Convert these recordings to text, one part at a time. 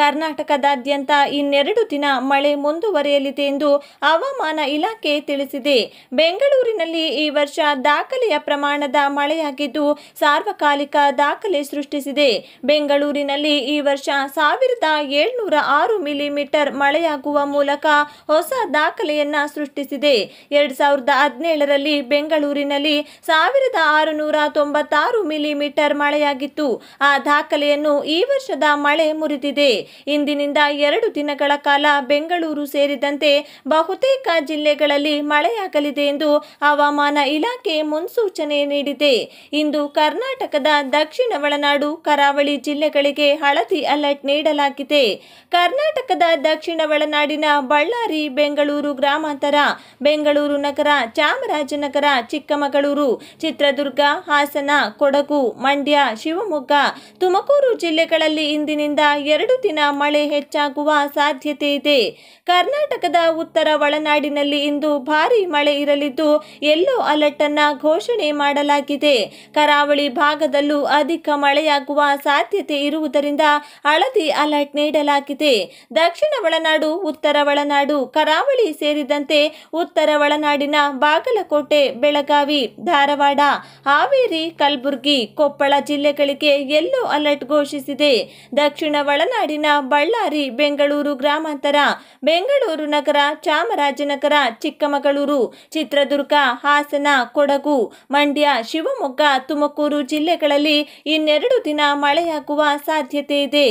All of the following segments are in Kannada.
ಕರ್ನಾಟಕದಾದ್ಯಂತ ಇನ್ನೆರಡು ದಿನ ಮಳೆ ಮುಂದುವರೆಯಲಿದೆ ಎಂದು ಹವಾಮಾನ ಇಲಾಖೆ ತಿಳಿಸಿದೆ ಬೆಂಗಳೂರಿನಲ್ಲಿ ಈ ವರ್ಷ ದಾಖಲೆಯ ಪ್ರಮಾಣದ ಮಳೆಯಾಗಿದ್ದು ಸಾರ್ವಕಾಲಿಕ ದಾಖಲೆ ಸೃಷ್ಟಿಸಿದೆ ಬೆಂಗಳೂರಿನಲ್ಲಿ ಈ ವರ್ಷ ಸಾವಿರದ ಏಳ್ನೂರ ಆರು ಮಿಲಿಮೀಟರ್ ಮಳೆಯಾಗುವ ಮೂಲಕ ಹೊಸ ದಾಖಲೆಯನ್ನ ಸೃಷ್ಟಿಸಿದೆ ಎರಡ್ ಸಾವಿರದ ಹದಿನೇಳರಲ್ಲಿ ಬೆಂಗಳೂರಿನಲ್ಲಿ ಸಾವಿರದ ಆರುನೂರ ತೊಂಬತ್ತಾರು ಮಿಲಿಮೀಟರ್ ಮಳೆಯಾಗಿತ್ತು ಆ ದಾಖಲೆಯನ್ನು ಈ ವರ್ಷದ ಮಳೆ ಮುರಿದಿದೆ ಇಂದಿನಿಂದ ಎರಡು ದಿನಗಳ ಕಾಲ ಬೆಂಗಳೂರು ಸೇರಿದಂತೆ ಬಹುತೇಕ ಜಿಲ್ಲೆಗಳಲ್ಲಿ ಮಳೆಯಾಗಲಿದೆ ಎಂದು ಹವಾಮಾನ ಇಲಾಖೆ ಮುನ್ಸೂಚನೆ ನೀಡಿದೆ ಇಂದು ಕರ್ನಾಟಕದ ದಕ್ಷಿಣ ಒಳನಾಡು ಕರಾವಳಿ ಜಿಲ್ಲೆಗಳಿಗೆ ಹಳದಿ ಅಲರ್ಟ್ ನೀಡಲಾಗಿದೆ ಕರ್ನಾಟಕದ ದಕ್ಷಿಣ ಒಳನಾಡಿನ ಬಳ್ಳಾರಿ ಬೆಂಗಳೂರು ಗ್ರಾಮಾಂತರ ಬೆಂಗಳೂರು ನಗರ ಚಾಮರಾಜನಗರ ಚಿಕ್ಕಮಗಳೂರು ಚಿತ್ರದುರ್ಗ ಹಾಸನ ಕೊಡಗು ಮಂಡ್ಯ ಶಿವಮೊಗ್ಗ ತುಮಕೂರು ಜಿಲ್ಲೆಗಳಲ್ಲಿ ಇಂದಿನಿಂದ ಎರಡು ದಿನ ಮಳೆ ಹೆಚ್ಚಾಗುವ ಸಾಧ್ಯತೆ ಇದೆ ಕರ್ನಾಟಕದ ಉತ್ತರ ಒಳನಾಡಿನಲ್ಲಿ ಇಂದು ಭಾರೀ ಮಳೆ ಇರಲಿದ್ದು ಯೆಲ್ಲೋ ಅಲರ್ಟ್ ಅನ್ನ ಘೋಷಣೆ ಮಾಡಲಾಗಿದೆ ಕರಾವಳಿ ಭಾಗದಲ್ಲೂ ಅಧಿಕ ಮಳೆಯಾಗುವ ಸಾಧ್ಯತೆ ಇರುವುದರಿಂದ ಹಳದಿ ಅಲರ್ಟ್ ನೀಡಲಾಗಿದೆ ದಕ್ಷಿಣ ಒಳನಾಡು ಉತ್ತರ ಒಳನಾಡು ಕರಾವಳಿ ಸೇರಿದಂತೆ ಉತ್ತರ ಒಳನಾಡಿನ ಬಾಗಲಕೋಟೆ ಬೆಳಗಾವಿ ಧಾರವಾಡ ಹಾವೇರಿ ಕಲಬುರಗಿ ಕೊಪ್ಪಳ ಜಿಲ್ಲೆಗಳಿಗೆ ಯೆಲ್ಲೋ ಅಲರ್ಟ್ ಘೋಷಿಸಿದೆ ದಕ್ಷಿಣ ಒಳನಾಡಿನ ಬಳ್ಳಾರಿ ಬೆಂಗಳೂರು ಗ್ರಾಮಾಂತರ ಬೆಂಗಳೂರು ನಗರ ಚಾಮರಾಜನಗರ ಚಿಕ್ಕಮಗಳೂರು ಚಿತ್ರದುರ್ಗ ಹಾಸನ ಕೊಡಗು ಮಂಡ್ಯ ಶಿವಮೊಗ್ಗ ತುಮಕೂರು ಜಿಲ್ಲೆಗಳಲ್ಲಿ ಇನ್ನೆರಡು ದಿನ ಮಳೆಯಾಗುವ ಸಾಧ್ಯತೆ ಇದೆ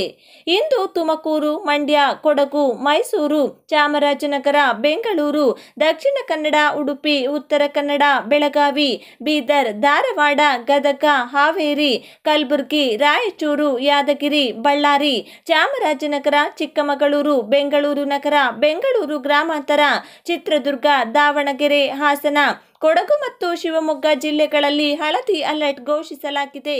ಇಂದು ತುಮಕೂರು ಮಂಡ್ಯ ಕೊಡಗು ಮೈಸೂರು ಚಾಮರಾಜನಗರ ಬೆಂಗಳೂರು ದಕ್ಷಿಣ ಕನ್ನಡ ಉಡುಪಿ ಉತ್ತರ ಕನ್ನಡ ಬೆಳಗಾವಿ ಬೀದರ್ ಧಾರವಾಡ ಗದಗ ಹಾವೇರಿ ಕಲಬುರಗಿ ರಾಯಚೂರು ಯಾದಗಿರಿ ಬಳ್ಳಾರಿ ಚಾಮ ಚಾಮರಾಜನಗರ ಚಿಕ್ಕಮಗಳೂರು ಬೆಂಗಳೂರು ನಗರ ಬೆಂಗಳೂರು ಗ್ರಾಮಾಂತರ ಚಿತ್ರದುರ್ಗ ದಾವಣಗೆರೆ ಹಾಸನ ಕೊಡಗು ಮತ್ತು ಶಿವಮೊಗ್ಗ ಜಿಲ್ಲೆಗಳಲ್ಲಿ ಹಳದಿ ಅಲರ್ಟ್ ಘೋಷಿಸಲಾಗಿದೆ